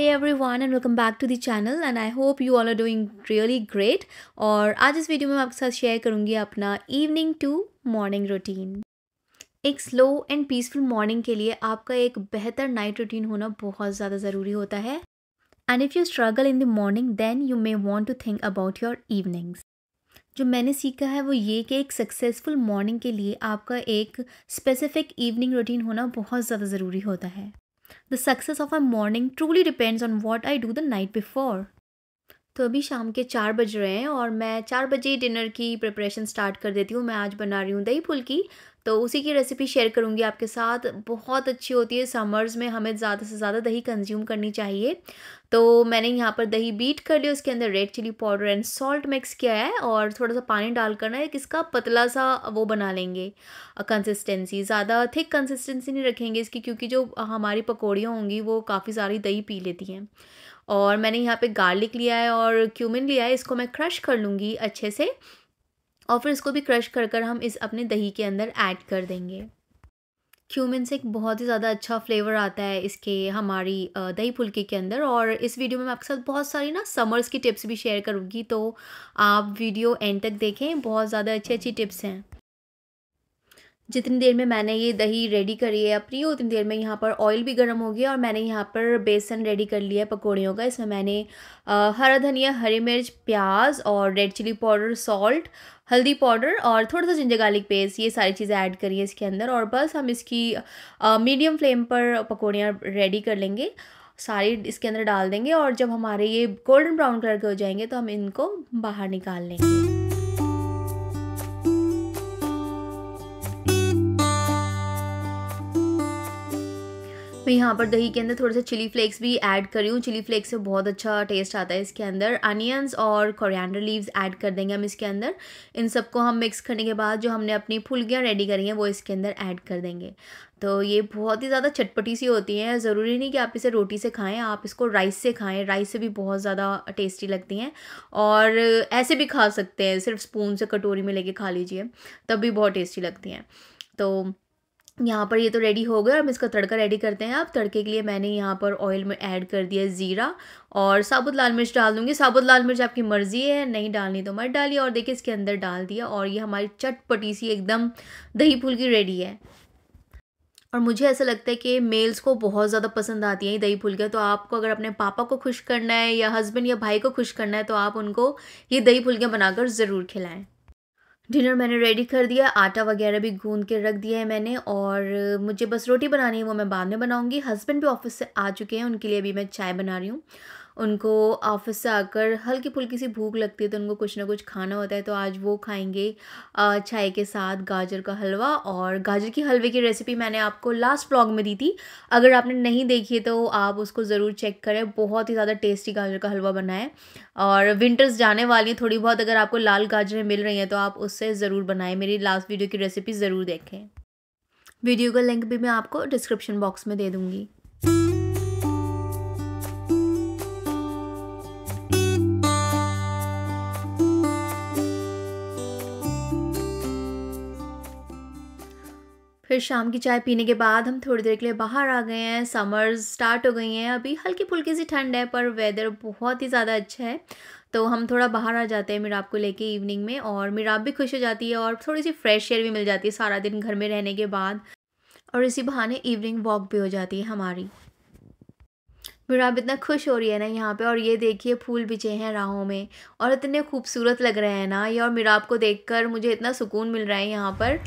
नमस्ते everyone and welcome back to the channel and I hope you all are doing really great और आज इस video में मैं आपके साथ शेयर करूँगी अपना इवनिंग टू मॉर्निंग रूटीन एक स्लो एंड पीसफुल मॉर्निंग के लिए आपका एक बेहतर नाइट रूटीन होना बहुत ज़्यादा ज़रूरी होता है and if you struggle in the morning then you may want to think about your evenings जो मैंने सीखा है वो ये कि एक सक्सेसफुल मॉर्निंग के लिए आपका एक स्पेसिफिक इवनिंग रूटीन होना बहुत ज़्यादा ज़रूरी होता है the success of I morning truly depends on what I do the night before तो अभी शाम के चार बज रहे हैं और मैं चार बजे डिनर की प्रिपरेशन स्टार्ट कर देती हूँ मैं आज बना रही हूँ दही फुल्की तो उसी की रेसिपी शेयर करूँगी आपके साथ बहुत अच्छी होती है समर्स में हमें ज़्यादा से ज़्यादा दही कंज्यूम करनी चाहिए तो मैंने यहाँ पर दही बीट कर लिया उसके अंदर red chilli powder and salt mix किया है और थोड़ा सा पानी डाल करना है इसका पतला सा वो बना लेंगे कंसिस्टेंसी ज़्यादा थिक कंसिस्टेंसी नहीं रखेंगे इसकी क्योंकि जो हमारी पकौड़ियाँ होंगी वो काफ़ी सारी दही पी लेती हैं और मैंने यहाँ पे गार्लिक लिया है और क्यूमिन लिया है इसको मैं क्रश कर लूँगी अच्छे से और फिर इसको भी क्रश कर कर हम इस अपने दही के अंदर ऐड कर देंगे क्यूमिन से एक बहुत ही ज़्यादा अच्छा फ्लेवर आता है इसके हमारी दही फुलके के अंदर और इस वीडियो में मैं आपके साथ बहुत सारी ना समर्स की टिप्स भी शेयर करूँगी तो आप वीडियो एंड तक देखें बहुत ज़्यादा अच्छी अच्छी टिप्स हैं जितनी देर में मैंने ये दही रेडी करी है अपनी उतनी देर में यहाँ पर ऑयल भी गर्म हो गया और मैंने यहाँ पर बेसन रेडी कर लिया है पकौड़ियों का इसमें मैंने हरा धनिया हरी मिर्च प्याज और रेड चिली पाउडर सॉल्ट हल्दी पाउडर और थोड़ा सा जिंजर गार्लिक पेस्ट ये सारी चीज़ें ऐड करिए इसके अंदर और बस हम इसकी मीडियम फ्लेम पर पकौड़ियाँ रेडी कर लेंगे सारी इसके अंदर डाल देंगे और जब हमारे ये गोल्डन ब्राउन कलर के हो जाएंगे तो हम इनको बाहर निकाल लेंगे पे यहाँ पर दही के अंदर थोड़े से चिली फ्लेक्स भी ऐड करी हूँ चिली फ्लेक्स से बहुत अच्छा टेस्ट आता है इसके अंदर अनियंस और कोरिएंडर लीव्स ऐड कर देंगे हम इसके अंदर इन सबको हम मिक्स करने के बाद जो हमने अपनी फुलकियाँ रेडी करी हैं वो इसके अंदर ऐड कर देंगे तो ये बहुत ही ज़्यादा चटपटी सी होती हैं ज़रूरी नहीं कि आप इसे रोटी से खाएँ आप इसको राइस से खाएँ राइस से भी बहुत ज़्यादा टेस्टी लगती हैं और ऐसे भी खा सकते हैं सिर्फ स्पून से कटोरी में लेके खा लीजिए तब भी बहुत टेस्टी लगती हैं तो यहाँ पर ये तो रेडी हो गया अब इसका तड़का रेडी करते हैं अब तड़के के लिए मैंने यहाँ पर ऑयल में ऐड कर दिया ज़ीरा और साबुत लाल मिर्च डाल दूँगी साबुत लाल मिर्च आपकी मर्ज़ी है नहीं डालनी तो मत डालिए और देखिए इसके अंदर डाल दिया और ये हमारी चटपटी सी एकदम दही फुल्की रेडी है और मुझे ऐसा लगता है कि मेल्स को बहुत ज़्यादा पसंद आती है दही फुलकियाँ तो आपको अगर अपने पापा को खुश करना है या हस्बैंड या भाई को खुश करना है तो आप उनको ये दही फुलकियाँ बनाकर ज़रूर खिलाएँ डिनर मैंने रेडी कर दिया आटा वगैरह भी गूंद के रख दिया है मैंने और मुझे बस रोटी बनानी है वो मैं बाद में बनाऊंगी हस्बैंड भी ऑफिस से आ चुके हैं उनके लिए भी मैं चाय बना रही हूँ उनको ऑफिस से आकर हल्की फुल्की सी भूख लगती है तो उनको कुछ ना कुछ खाना होता है तो आज वो खाएंगे चाय के साथ गाजर का हलवा और गाजर की हलवे की रेसिपी मैंने आपको लास्ट ब्लॉग में दी थी अगर आपने नहीं देखी है तो आप उसको ज़रूर चेक करें बहुत ही ज़्यादा टेस्टी गाजर का हलवा बनाए और विंटर्स जाने वाली थोड़ी बहुत अगर आपको लाल गाजरें मिल रही हैं तो आप उससे ज़रूर बनाएं मेरी लास्ट वीडियो की रेसिपी ज़रूर देखें वीडियो का लिंक भी मैं आपको डिस्क्रिप्शन बॉक्स में दे दूँगी फिर शाम की चाय पीने के बाद हम थोड़ी देर के लिए बाहर आ गए हैं समर्स स्टार्ट हो गई हैं अभी हल्की फुल्की सी ठंड है पर वेदर बहुत ही ज़्यादा अच्छा है तो हम थोड़ा बाहर आ जाते हैं मीराब को लेके इवनिंग में और मीराब भी खुश हो जाती है और थोड़ी सी फ्रेश एयर भी मिल जाती है सारा दिन घर में रहने के बाद और इसी बहाने इवनिंग वॉक भी हो जाती है हमारी मीराब इतना खुश हो रही है ना यहाँ पे और ये देखिए फूल बिछे हैं राहों में और इतने खूबसूरत लग रहे हैं ना ये और मीराब को देखकर मुझे इतना सुकून मिल रहा है यहाँ पर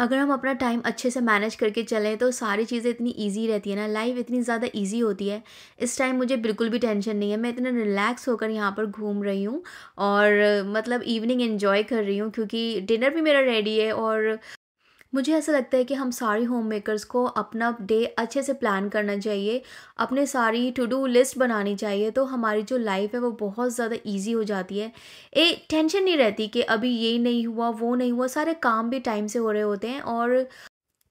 अगर हम अपना टाइम अच्छे से मैनेज करके चलें तो सारी चीज़ें इतनी इजी रहती है ना लाइफ इतनी ज़्यादा इजी होती है इस टाइम मुझे बिल्कुल भी टेंशन नहीं है मैं इतना रिलैक्स होकर यहाँ पर घूम रही हूँ और मतलब इवनिंग इन्जॉय कर रही हूँ क्योंकि डिनर भी मेरा रेडी है और मुझे ऐसा लगता है कि हम सारे होम मेकर्स को अपना डे अच्छे से प्लान करना चाहिए अपने सारी टू डू लिस्ट बनानी चाहिए तो हमारी जो लाइफ है वो बहुत ज़्यादा ईजी हो जाती है ए टेंशन नहीं रहती कि अभी ये नहीं हुआ वो नहीं हुआ सारे काम भी टाइम से हो रहे होते हैं और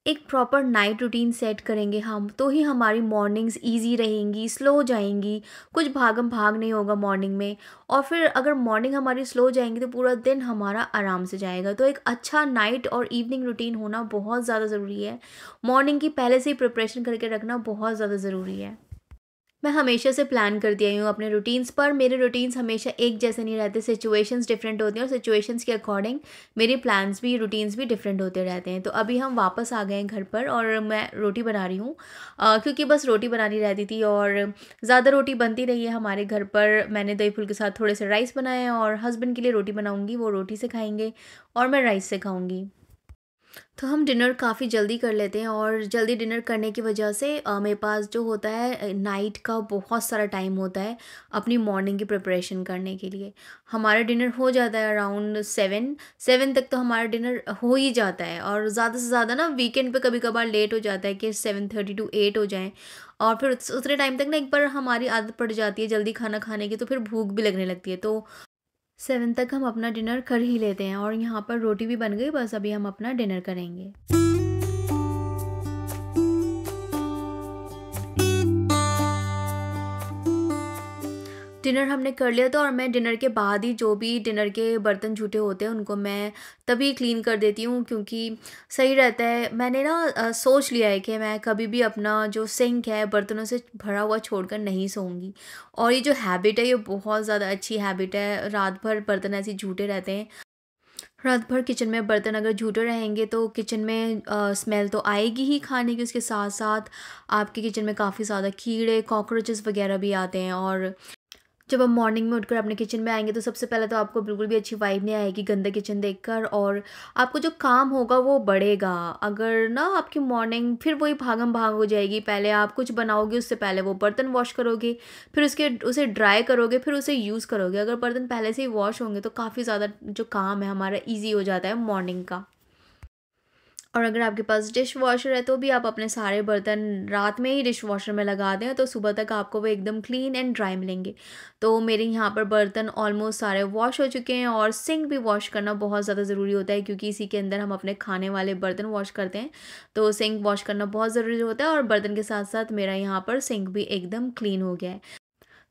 एक प्रॉपर नाइट रूटीन सेट करेंगे हम तो ही हमारी मॉर्निंग्स इजी रहेंगी स्लो जाएंगी कुछ भागम भाग नहीं होगा मॉर्निंग में और फिर अगर मॉर्निंग हमारी स्लो जाएंगी तो पूरा दिन हमारा आराम से जाएगा तो एक अच्छा नाइट और इवनिंग रूटीन होना बहुत ज़्यादा ज़रूरी है मॉर्निंग की पहले से ही प्रिपरेशन करके रखना बहुत ज़्यादा ज़रूरी है मैं हमेशा से प्लान करती आई हूँ अपने रूटीन्स पर मेरे रूटीन्स हमेशा एक जैसे नहीं रहते सिचुएशंस डिफरेंट होती हैं और सिचुएशंस के अकॉर्डिंग मेरे प्लान्स भी रूटीन्स भी डिफरेंट होते रहते हैं तो अभी हम वापस आ गए हैं घर पर और मैं रोटी बना रही हूँ क्योंकि बस रोटी बनानी रहती थी और ज़्यादा रोटी बनती रही है हमारे घर पर मैंने दही फुल के साथ थोड़े से राइस बनाए और हस्बैंड के लिए रोटी बनाऊँगी वो रोटी से खाएँगे और मैं राइस से खाऊँगी तो हम डिनर काफ़ी जल्दी कर लेते हैं और जल्दी डिनर करने की वजह से मेरे पास जो होता है नाइट का बहुत सारा टाइम होता है अपनी मॉर्निंग की प्रिपरेशन करने के लिए हमारा डिनर हो जाता है अराउंड सेवन सेवन तक तो हमारा डिनर हो ही जाता है और ज़्यादा से ज़्यादा ना वीकेंड पे कभी कभार लेट हो जाता है कि सेवन थर्टी टू एट हो जाएँ और फिर उतने टाइम तक ना एक बार हमारी आदत पड़ जाती है जल्दी खाना खाने की तो फिर भूख भी लगने लगती है तो सेवन तक हम अपना डिनर कर ही लेते हैं और यहाँ पर रोटी भी बन गई बस अभी हम अपना डिनर करेंगे डिनर हमने कर लिया था और मैं डिनर के बाद ही जो भी डिनर के बर्तन झूठे होते हैं उनको मैं तभी क्लीन कर देती हूँ क्योंकि सही रहता है मैंने ना सोच लिया है कि मैं कभी भी अपना जो सिंक है बर्तनों से भरा हुआ छोड़कर नहीं सोऊंगी और ये जो हैबिट है ये बहुत ज़्यादा अच्छी हैबिट है रात भर बर्तन ऐसे झूठे रहते हैं रात भर किचन में बर्तन अगर झूठे रहेंगे तो किचन में आ, स्मेल तो आएगी ही खाने की उसके साथ साथ आपके किचन में काफ़ी ज़्यादा कीड़े कॉकरोचेस वगैरह भी आते हैं और जब हम मॉर्निंग में उठकर अपने किचन में आएंगे तो सबसे पहले तो आपको बिल्कुल भी अच्छी वाइब नहीं आएगी गंदा किचन देखकर और आपको जो काम होगा वो बढ़ेगा अगर ना आपकी मॉर्निंग फिर वही भागम भाग हो जाएगी पहले आप कुछ बनाओगे उससे पहले वो बर्तन वॉश करोगे फिर उसके उसे ड्राई करोगे फिर उसे यूज़ करोगे अगर बर्तन पहले से ही वॉश होंगे तो काफ़ी ज़्यादा जो काम है हमारा ईजी हो जाता है मॉर्निंग का और अगर आपके पास डिश वॉशर है तो भी आप अपने सारे बर्तन रात में ही डिश वॉशर में लगा दें तो सुबह तक आपको वो एकदम क्लीन एंड ड्राई मिलेंगे तो मेरे यहाँ पर बर्तन ऑलमोस्ट सारे वॉश हो चुके हैं और सिंक भी वॉश करना बहुत ज़्यादा ज़रूरी होता है क्योंकि इसी के अंदर हम अपने खाने वाले बर्तन वॉश करते हैं तो सिंक वॉश करना बहुत ज़रूरी होता है और बर्तन के साथ साथ मेरा यहाँ पर सिंक भी एकदम क्लीन हो गया है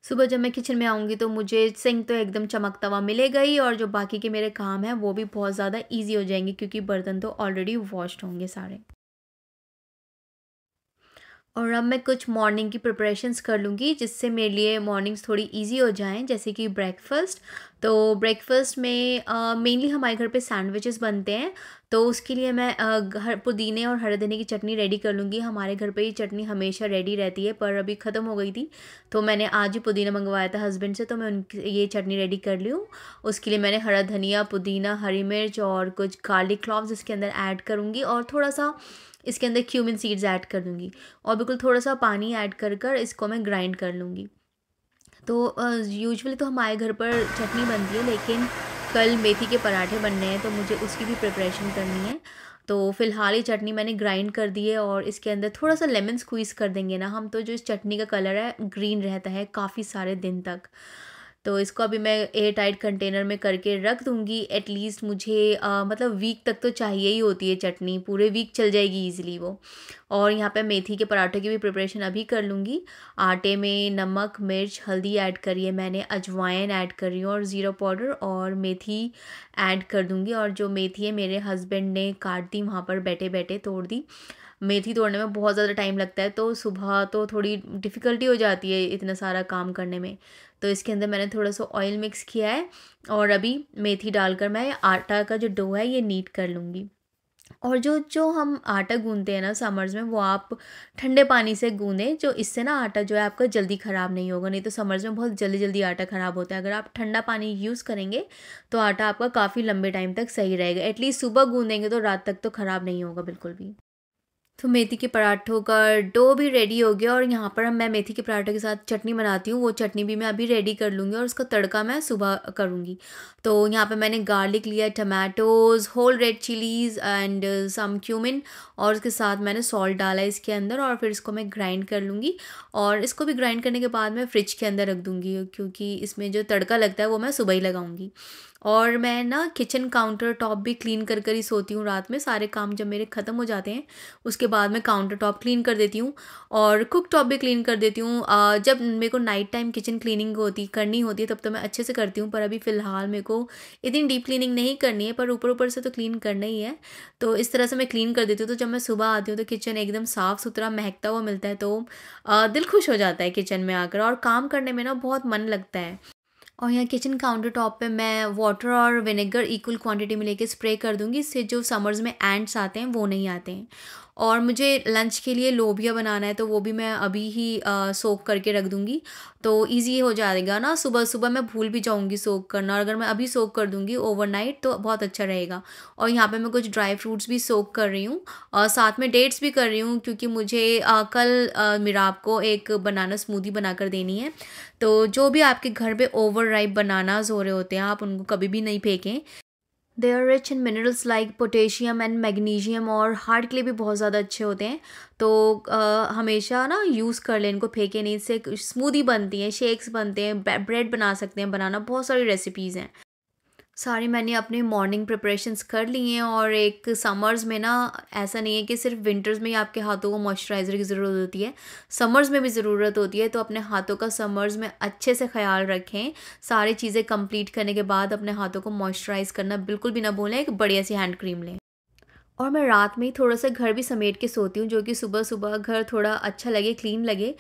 सुबह जब मैं किचन में आऊँगी तो मुझे सिंक तो एकदम चमकता हुआ मिलेगा ही और जो बाकी के मेरे काम हैं वो भी बहुत ज़्यादा ईजी हो जाएंगे क्योंकि बर्तन तो ऑलरेडी वॉश्ड होंगे सारे और अब मैं कुछ मॉर्निंग की प्रिपरेशंस कर लूँगी जिससे मेरे लिए मॉर्निंग्स थोड़ी इजी हो जाएं जैसे कि ब्रेकफास्ट तो ब्रेकफास्ट में मेनली हमारे घर पे सैंडविचेस बनते हैं तो उसके लिए मैं घर पुदीने और हरे धनिया की चटनी रेडी कर लूँगी हमारे घर पे ये चटनी हमेशा रेडी रहती है पर अभी ख़त्म हो गई थी तो मैंने आज ही पुदीना मंगवाया था हस्बैंड से तो मैं उनकी ये चटनी रेडी कर ली हूँ उसके लिए मैंने हरा धनिया पुदीना हरी मिर्च और कुछ गार्लिक क्लॉव्स इसके अंदर ऐड करूँगी और थोड़ा सा इसके अंदर क्यूमिन सीड्स ऐड कर दूँगी और बिल्कुल थोड़ा सा पानी ऐड कर कर इसको मैं ग्राइंड कर लूँगी तो यूजुअली तो हमारे घर पर चटनी बनती है लेकिन कल मेथी के पराठे बनने हैं तो मुझे उसकी भी प्रिपरेशन करनी है तो फिलहाल ये चटनी मैंने ग्राइंड कर दी है और इसके अंदर थोड़ा सा लेमन स्क्वीज़ कर देंगे ना हम तो जो इस चटनी का कलर है ग्रीन रहता है काफ़ी सारे दिन तक तो इसको अभी मैं एयर टाइट कंटेनर में करके रख दूँगी एटलीस्ट मुझे आ, मतलब वीक तक तो चाहिए ही होती है चटनी पूरे वीक चल जाएगी ईजिली वो और यहाँ पे मेथी के पराठे की भी प्रिपरेशन अभी कर लूँगी आटे में नमक मिर्च हल्दी ऐड करिए मैंने अजवाइन ऐड करी और ज़ीरा पाउडर और मेथी ऐड कर दूँगी और जो मेथी है मेरे हस्बैंड ने काट दी वहाँ पर बैठे बैठे तोड़ दी मेथी तोड़ने में बहुत ज़्यादा टाइम लगता है तो सुबह तो थोड़ी डिफ़िकल्टी हो जाती है इतना सारा काम करने में तो इसके अंदर मैंने थोड़ा सा ऑयल मिक्स किया है और अभी मेथी डालकर मैं आटा का जो डो है ये नीट कर लूँगी और जो जो हम आटा गूंदते हैं ना समर्स में वो आप ठंडे पानी से गूंदें जो इससे ना आटा जो है आपका जल्दी ख़राब नहीं होगा नहीं तो समर्स में बहुत जल्दी जल्दी आटा ख़राब होता है अगर आप ठंडा पानी यूज़ करेंगे तो आटा आपका काफ़ी लंबे टाइम तक सही रहेगा एटलीस्ट सुबह गूंदेंगे तो रात तक तो ख़राब नहीं होगा बिल्कुल भी तो मेथी के पराठों का डो भी रेडी हो गया और यहाँ पर मैं मेथी के पराठों के साथ चटनी बनाती हूँ वो चटनी भी मैं अभी रेडी कर लूँगी और उसका तड़का मैं सुबह करूँगी तो यहाँ पर मैंने गार्लिक लिया tomatoes whole red chillies and some cumin और उसके साथ मैंने सॉल्ट डाला इसके अंदर और फिर इसको मैं ग्राइंड कर लूँगी और इसको भी ग्राइंड करने के बाद मैं फ्रिज के अंदर रख दूँगी क्योंकि इसमें जो तड़का लगता है वो मैं सुबह ही लगाऊँगी और मैं ना किचन काउंटर टॉप भी क्लीन कर कर ही सोती हूँ रात में सारे काम जब मेरे ख़त्म हो जाते हैं उसके उसके बाद मैं काउंटर टॉप क्लीन कर देती हूँ और कुक टॉप भी क्लीन कर देती हूँ जब मेरे को नाइट टाइम किचन क्लीनिंग होती करनी होती है तब तो मैं अच्छे से करती हूँ पर अभी फ़िलहाल मेरे को इतनी डीप क्लीनिंग नहीं करनी है पर ऊपर ऊपर से तो क्लीन करना ही है तो इस तरह से मैं क्लीन कर देती हूँ तो जब मैं सुबह आती हूँ तो किचन एकदम साफ़ सुथरा महकता हुआ मिलता है तो दिल खुश हो जाता है किचन में आकर और काम करने में ना बहुत मन लगता है और यहाँ किचन काउंटर टॉप पर मैं वाटर और विनेगर इक्वल क्वांटिटी में लेके स्प्रे कर दूँगी इससे जो समर्स में एंड्स आते हैं वो नहीं आते हैं और मुझे लंच के लिए लोबिया बनाना है तो वो भी मैं अभी ही सोख करके रख दूँगी तो ईजी हो जाएगा ना सुबह सुबह मैं भूल भी जाऊँगी सोख करना और अगर मैं अभी सोख कर दूँगी ओवरनाइट तो बहुत अच्छा रहेगा और यहाँ पे मैं कुछ ड्राई फ्रूट्स भी सोख कर रही हूँ और साथ में डेट्स भी कर रही हूँ क्योंकि मुझे आ, कल मेरा को एक बनाना स्मूदी बनाकर देनी है तो जो भी आपके घर पे ओवर राइप बनानाज हो रहे होते हैं आप उनको कभी भी नहीं फेंकें they are rich in minerals like potassium and magnesium और हार्ट के लिए भी बहुत ज़्यादा अच्छे होते हैं तो आ, हमेशा ना यूज़ कर लें इनको फेंके नहीं इससे स्मूदी बनती है शेक्स बनते हैं ब्रेड बना सकते हैं बनाना बहुत सारी रेसिपीज़ हैं सारी मैंने अपने मॉर्निंग प्रिपरेशंस कर लिए हैं और एक समर्स में ना ऐसा नहीं है कि सिर्फ विंटर्स में ही आपके हाथों को मॉइस्चराइज़र की ज़रूरत होती है समर्स में भी ज़रूरत होती है तो अपने हाथों का समर्स में अच्छे से ख्याल रखें सारी चीज़ें कंप्लीट करने के बाद अपने हाथों को मॉइस्चराइज़ करना बिल्कुल भी ना भूलें एक बढ़िया सी हैंड क्रीम लें और मैं रात में ही थोड़ा सा घर भी समेट के सोती हूँ जो कि सुबह सुबह घर थोड़ा अच्छा लगे क्लीन लगे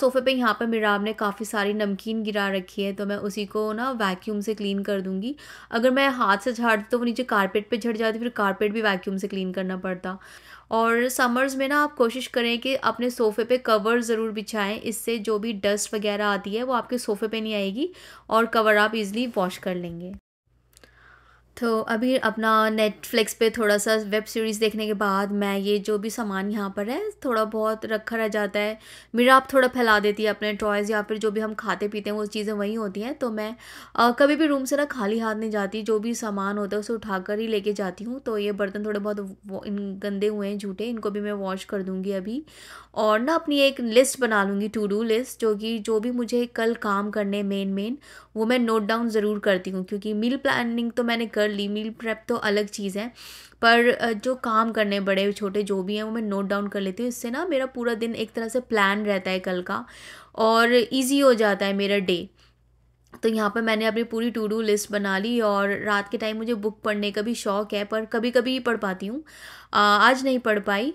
सोफ़े पे यहाँ पर मेरा ने काफ़ी सारी नमकीन गिरा रखी है तो मैं उसी को ना वैक्यूम से क्लीन कर दूँगी अगर मैं हाथ से झाड़ती तो वो नीचे कारपेट पे झड़ जाती फिर कारपेट भी वैक्यूम से क्लीन करना पड़ता और समर्स में ना आप कोशिश करें कि अपने सोफ़े पे कवर ज़रूर बिछाएं इससे जो भी डस्ट वगैरह आती है वो आपके सोफ़े पे नहीं आएगी और कवर आप इज़िली वॉश कर लेंगे तो अभी अपना नेटफ्लिक्स पे थोड़ा सा वेब सीरीज़ देखने के बाद मैं ये जो भी सामान यहाँ पर है थोड़ा बहुत रखा रह जाता है मेरा आप थोड़ा फैला देती है अपने टॉयज़ या फिर जो भी हम खाते पीते हैं वो चीज़ें वहीं होती हैं तो मैं आ, कभी भी रूम से ना खाली हाथ नहीं जाती जो भी सामान होता है उसे उठा कर ही लेके जाती हूँ तो ये बर्तन थोड़े बहुत इन गंदे हुए हैं झूठे इनको भी मैं वॉश कर दूँगी अभी और ना अपनी एक लिस्ट बना लूँगी टू डू लिस्ट जो कि जो भी मुझे कल काम करने मेन मेन वो मैं नोट डाउन ज़रूर करती हूँ क्योंकि मील प्लानिंग तो मैंने कर ली मील प्रेप तो अलग चीज़ है पर जो काम करने बड़े छोटे जो भी हैं वो मैं नोट डाउन कर लेती हूँ इससे ना मेरा पूरा दिन एक तरह से प्लान रहता है कल का और ईजी हो जाता है मेरा डे तो यहाँ पर मैंने अपनी पूरी टू डू लिस्ट बना ली और रात के टाइम मुझे बुक पढ़ने का भी शौक़ है पर कभी कभी पढ़ पाती हूँ आज नहीं पढ़ पाई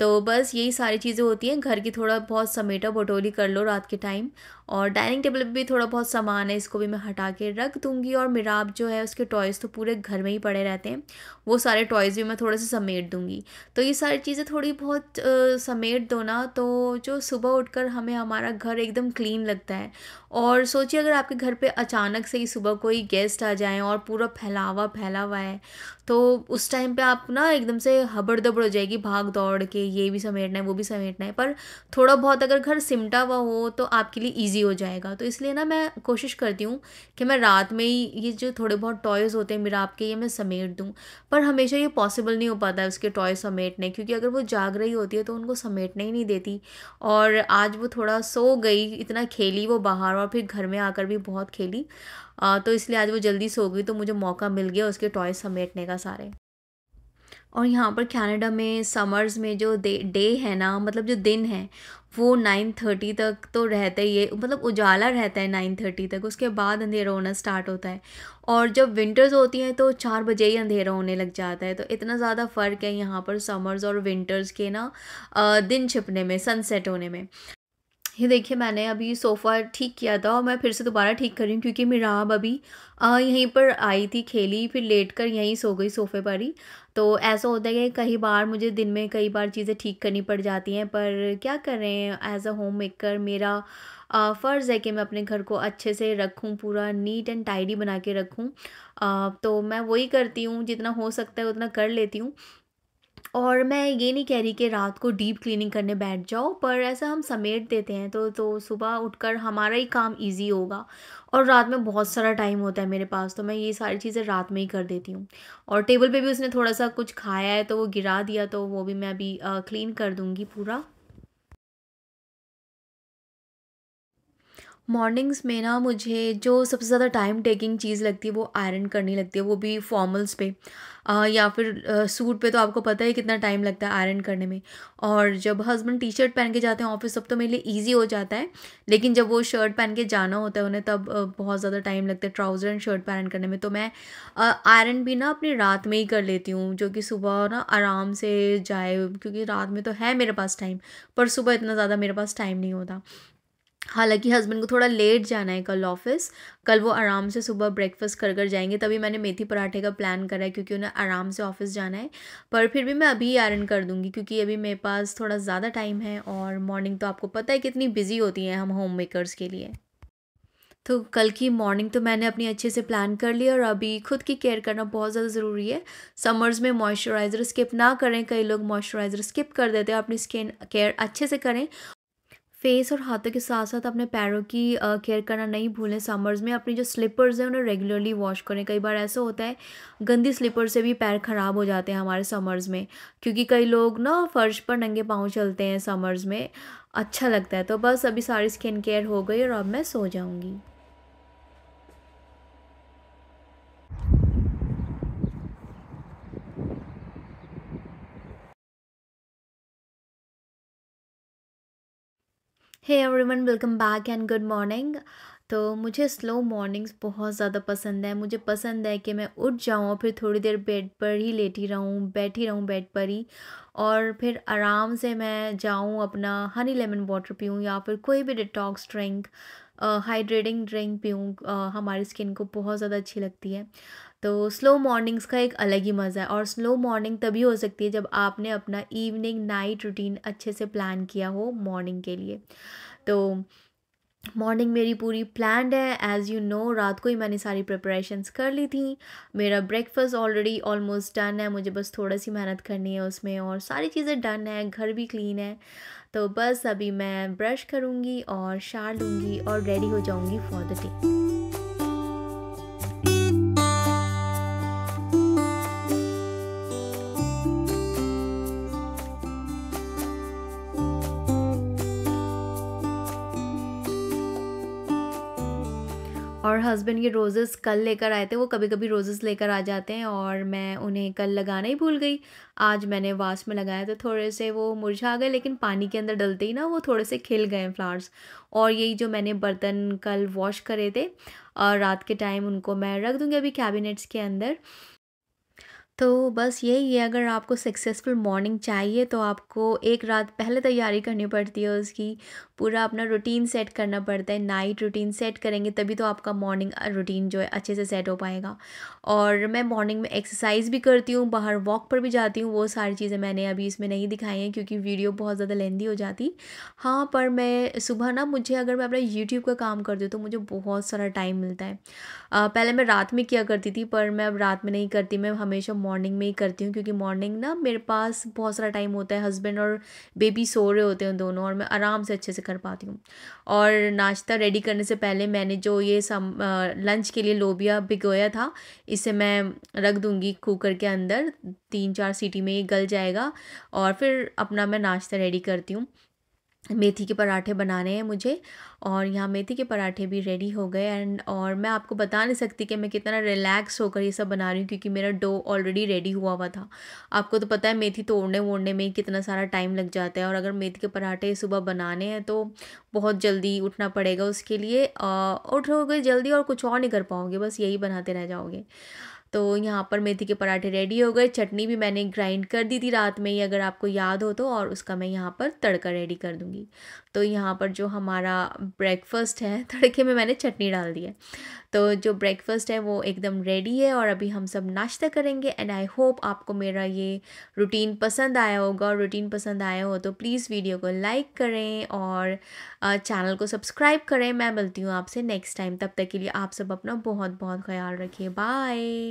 तो बस यही सारी चीज़ें होती हैं घर की थोड़ा बहुत समेटा बटोली कर लो रात के टाइम और डाइनिंग टेबल पे भी थोड़ा बहुत सामान है इसको भी मैं हटा के रख दूँगी और मिराब जो है उसके टॉयज़ तो पूरे घर में ही पड़े रहते हैं वो सारे टॉयज़ भी मैं थोड़े से समेट दूँगी तो ये सारी चीज़ें थोड़ी बहुत आ, समेट दो ना तो जो सुबह उठकर हमें हमारा घर एकदम क्लीन लगता है और सोचिए अगर आपके घर पर अचानक से ही सुबह कोई गेस्ट आ जाए और पूरा फैलावा फैला हुआ है तो उस टाइम पे आप ना एकदम से हबड़ दबड़ हो जाएगी भाग दौड़ के ये भी समेटना है वो भी समेटना है पर थोड़ा बहुत अगर घर सिमटा हुआ हो तो आपके लिए ईजी बिजी हो जाएगा तो इसलिए ना मैं कोशिश करती हूँ कि मैं रात में ही ये जो थोड़े बहुत टॉयज़ होते हैं मेरा आपके ये मैं समेट दूँ पर हमेशा ये पॉसिबल नहीं हो पाता है उसके टॉय समेटने क्योंकि अगर वो जाग रही होती है तो उनको समेटने ही नहीं देती और आज वो थोड़ा सो गई इतना खेली वो बाहर और फिर घर में आकर भी बहुत खेली तो इसलिए आज वो जल्दी सो गई तो मुझे मौका मिल गया उसके टॉय समेटने का सारे और यहाँ पर कनाडा में समर्स में जो डे है ना मतलब जो दिन है वो नाइन थर्टी तक तो रहता ही है मतलब उजाला रहता है नाइन थर्टी तक उसके बाद अंधेरा होना स्टार्ट होता है और जब विंटर्स होती हैं तो चार बजे ही अंधेरा होने लग जाता है तो इतना ज़्यादा फ़र्क है यहाँ पर समर्स और विंटर्स के ना दिन छिपने में सनसेट होने में ये देखिए मैंने अभी सोफ़ा ठीक किया था और मैं फिर से दोबारा ठीक कर रही हूँ क्योंकि मेरा अभी यहीं पर आई थी खेली फिर लेट कर यहीं सो गई सोफ़े पर ही तो ऐसा होता है कि कई बार मुझे दिन में कई बार चीज़ें ठीक करनी पड़ जाती हैं पर क्या कर रहे हैं एज़ अ होम मेकर मेरा फ़र्ज़ है कि मैं अपने घर को अच्छे से रखूँ पूरा नीट एंड टाइडी बना के रखूँ तो मैं वही करती हूँ जितना हो सकता है उतना कर लेती हूँ और मैं ये नहीं कह रही कि रात को डीप क्लीनिंग करने बैठ जाओ पर ऐसा हम समेट देते हैं तो तो सुबह उठकर हमारा ही काम इजी होगा और रात में बहुत सारा टाइम होता है मेरे पास तो मैं ये सारी चीज़ें रात में ही कर देती हूँ और टेबल पे भी उसने थोड़ा सा कुछ खाया है तो वो गिरा दिया तो वो भी मैं अभी क्लीन कर दूँगी पूरा मॉर्निंग्स में ना मुझे जो सबसे ज़्यादा टाइम टेकिंग चीज़ लगती है वो आयरन करनी लगती है वो भी फॉर्मल्स पे आ, या फिर आ, सूट पे तो आपको पता ही कितना टाइम लगता है आयरन करने में और जब हस्बैंड टी शर्ट पहन के जाते हैं ऑफिस तब तो मेरे लिए ईजी हो जाता है लेकिन जब वो शर्ट पहन के जाना होता है उन्हें तब बहुत ज़्यादा टाइम लगता है ट्राउज़र एंड शर्ट पहन करने में तो मैं आयरन भी ना अपनी रात में ही कर लेती हूँ जो कि सुबह ना आराम से जाए क्योंकि रात में तो है मेरे पास टाइम पर सुबह इतना ज़्यादा मेरे पास टाइम नहीं होता हालांकि हस्बैंड को थोड़ा लेट जाना है कल ऑफिस कल वो आराम से सुबह ब्रेकफास्ट कर कर जाएंगे तभी मैंने मेथी पराठे का प्लान करा है क्योंकि उन्हें आराम से ऑफिस जाना है पर फिर भी मैं अभी आयरन कर दूंगी क्योंकि अभी मेरे पास थोड़ा ज़्यादा टाइम है और मॉर्निंग तो आपको पता है कितनी बिजी होती हैं हम होम मेकर्स के लिए तो कल की मॉर्निंग तो मैंने अपनी अच्छे से प्लान कर ली और अभी खुद की केयर करना बहुत ज़्यादा ज़रूरी है समर्स में मॉइस्चराइज़र स्किप ना करें कई लोग मॉइस्चराइज़र स्किप कर देते हैं अपनी स्किन केयर अच्छे से करें फेस और हाथों के साथ साथ अपने पैरों की केयर करना नहीं भूलें समर्स में अपनी जो स्लीपर्स हैं उन्हें रेगुलरली वॉश करें कई बार ऐसा होता है गंदी स्लीपर से भी पैर ख़राब हो जाते हैं हमारे समर्स में क्योंकि कई लोग ना फर्श पर नंगे पाँव चलते हैं समर्स में अच्छा लगता है तो बस अभी सारी स्किन केयर हो गई और अब मैं सो जाऊँगी hey everyone welcome back and good morning तो मुझे स्लो मॉर्निंग्स बहुत ज़्यादा पसंद है मुझे पसंद है कि मैं उठ जाऊँ फिर थोड़ी देर बेड पर ही लेटी रहूँ बैठी रहूँ बेड पर ही और फिर आराम से मैं जाऊँ अपना हनी लेमन वाटर पीऊँ या फिर कोई भी डिटॉक्स ड्रिंक हाइड्रेटिंग ड्रिंक पीऊँ हमारी स्किन को बहुत ज़्यादा अच्छी लगती है तो स्लो मॉर्निंग्स का एक अलग ही मज़ा है और स्लो मॉर्निंग तभी हो सकती है जब आपने अपना इवनिंग नाइट रूटीन अच्छे से प्लान किया हो मॉर्निंग के लिए तो मॉर्निंग मेरी पूरी प्लान्ड है एज़ यू नो रात को ही मैंने सारी प्रिपरेशंस कर ली थी मेरा ब्रेकफास्ट ऑलरेडी ऑलमोस्ट डन है मुझे बस थोड़ा सी मेहनत करनी है उसमें और सारी चीज़ें डन है घर भी क्लीन है तो बस अभी मैं ब्रश करूँगी और शार लूँगी और रेडी हो जाऊँगी फॉर द डे और हस्बैंड ये रोज़ेस कल लेकर आए थे वो कभी कभी रोज़ेस लेकर आ जाते हैं और मैं उन्हें कल लगाना ही भूल गई आज मैंने वास में लगाया तो थोड़े से वो मुरझा गए लेकिन पानी के अंदर डलते ही ना वो थोड़े से खिल गए फ्लावर्स और यही जो मैंने बर्तन कल वॉश करे थे और रात के टाइम उनको मैं रख दूँगी अभी कैबिनेट्स के अंदर तो बस यही है अगर आपको सक्सेसफुल मॉर्निंग चाहिए तो आपको एक रात पहले तैयारी करनी पड़ती है उसकी पूरा अपना रूटीन सेट करना पड़ता है नाइट रूटीन सेट करेंगे तभी तो आपका मॉर्निंग रूटीन जो है अच्छे से सेट हो पाएगा और मैं मॉर्निंग में एक्सरसाइज भी करती हूँ बाहर वॉक पर भी जाती हूँ वो सारी चीज़ें मैंने अभी इसमें नहीं दिखाई हैं क्योंकि वीडियो बहुत ज़्यादा लेंदी हो जाती हाँ पर मैं सुबह ना मुझे अगर मैं अपना यूट्यूब का काम करती हूँ तो मुझे बहुत सारा टाइम मिलता है पहले मैं रात में किया करती थी पर मैं अब रात में नहीं करती मैं हमेशा मॉर्निंग में ही करती हूँ क्योंकि मॉर्निंग ना मेरे पास बहुत सारा टाइम होता है हस्बैंड और बेबी सो रहे होते हैं दोनों और मैं आराम से अच्छे से कर पाती हूँ और नाश्ता रेडी करने से पहले मैंने जो ये सम लंच के लिए लोबिया भिगोया था इसे मैं रख दूँगी कुकर के अंदर तीन चार सीटी में ये गल जाएगा और फिर अपना मैं नाश्ता रेडी करती हूँ मेथी के पराठे बनाने हैं मुझे और यहाँ मेथी के पराठे भी रेडी हो गए एंड और मैं आपको बता नहीं सकती कि मैं कितना रिलैक्स होकर ये सब बना रही हूँ क्योंकि मेरा डो ऑलरेडी रेडी हुआ हुआ था आपको तो पता है मेथी तोड़ने वोड़ने में कितना सारा टाइम लग जाता है और अगर मेथी के पराठे सुबह बनाने हैं तो बहुत जल्दी उठना पड़ेगा उसके लिए उठोगे जल्दी और कुछ और नहीं कर पाओगे बस यही बनाते रह जाओगे तो यहाँ पर मेथी के पराठे रेडी हो गए चटनी भी मैंने ग्राइंड कर दी थी रात में ही अगर आपको याद हो तो और उसका मैं यहाँ पर तड़का रेडी कर दूँगी तो यहाँ पर जो हमारा ब्रेकफास्ट है तड़के में मैंने चटनी डाल दी है तो जो ब्रेकफास्ट है वो एकदम रेडी है और अभी हम सब नाश्ता करेंगे एंड आई होप आपको मेरा ये रूटीन पसंद आया होगा और रूटीन पसंद आया हो तो प्लीज़ वीडियो को लाइक करें और चैनल को सब्सक्राइब करें मैं मिलती हूँ आपसे नेक्स्ट टाइम तब तक के लिए आप सब अपना बहुत बहुत ख्याल रखिए बाय